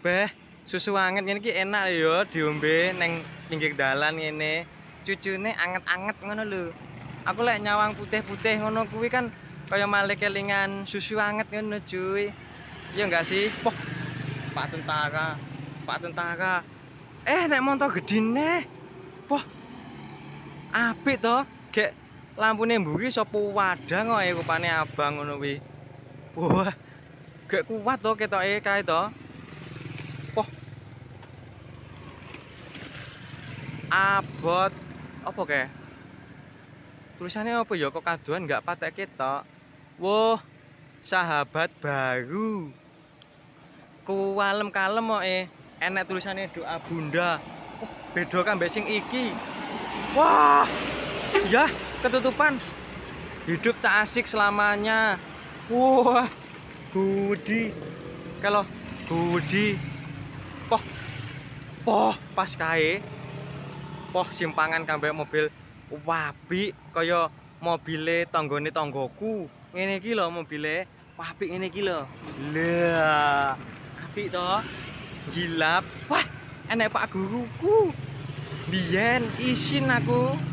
beh susu anget ini ki enak ya diombe neng pinggir dalan ini cucunya anget-anget ngono lho aku lek nyawang putih-putih ngono kuwi kan kaya malih kelingan susu anget ngono cuy iya enggak sih poh pak tentara pak tentara eh nek montok gede nih poh apik toh gek lampu nembuki sopo wadah ngoy e rupanya abang ngono wih wah gak kuat toh kita eh kaya toh abot apa kayak tulisannya apa ya kok kaduan gak patek kita wah sahabat baru kualem kalem mau eh enak tulisannya doa bunda oh, bedo kan besing iki wah ya ketutupan hidup tak asik selamanya wah gudi kalau gudi poh poh pas kae poh simpangan kambek mobil wabik kaya mobile tanggane tanggoku ngene iki lho mobile apik ngene iki lho lha apik toh gilap wah enek pak guruku biyen isin aku